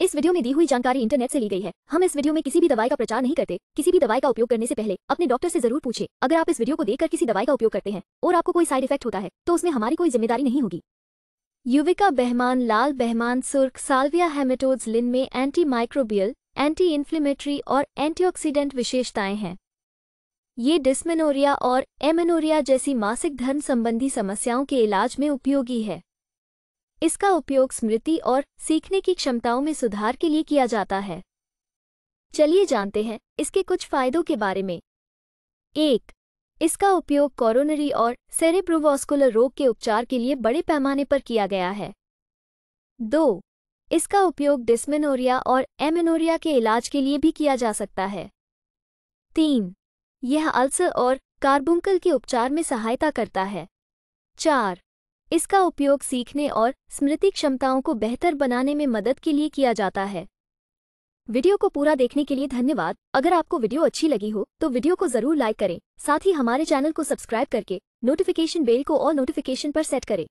इस वीडियो में दी हुई जानकारी इंटरनेट से ली गई है हम इस वीडियो में किसी भी दवाई का प्रचार नहीं करते किसी भी दवाई का उपयोग करने से पहले अपने डॉक्टर से जरूर पूछे अगर आप इस वीडियो को देखकर किसी दवाई का उपयोग करते हैं और आपको कोई साइड इफेक्ट होता है तो उसमें हमारी कोई जिम्मेदारी नहीं होगी युविका बहमान लाल बहमान सुर्ख साल्विया हेमेटोज लिन में एंटी माइक्रोबियल एंटी इन्फ्लेमेटरी और एंटीऑक्सीडेंट विशेषताएं हैं ये डिस्मेनोरिया और एमेनोरिया जैसी मासिक धर्म संबंधी समस्याओं के इलाज में उपयोगी है इसका उपयोग स्मृति और सीखने की क्षमताओं में सुधार के लिए किया जाता है चलिए जानते हैं इसके कुछ फायदों के बारे में एक इसका उपयोग कोरोनरी और सेरेब्रोवास्कुलर रोग के उपचार के लिए बड़े पैमाने पर किया गया है दो इसका उपयोग डिस्मेनोरिया और एमेनोरिया के इलाज के लिए भी किया जा सकता है तीन यह अल्सर और कार्बुंकल के उपचार में सहायता करता है चार इसका उपयोग सीखने और स्मृति क्षमताओं को बेहतर बनाने में मदद के लिए किया जाता है वीडियो को पूरा देखने के लिए धन्यवाद अगर आपको वीडियो अच्छी लगी हो तो वीडियो को जरूर लाइक करें साथ ही हमारे चैनल को सब्सक्राइब करके नोटिफिकेशन बेल को और नोटिफिकेशन पर सेट करें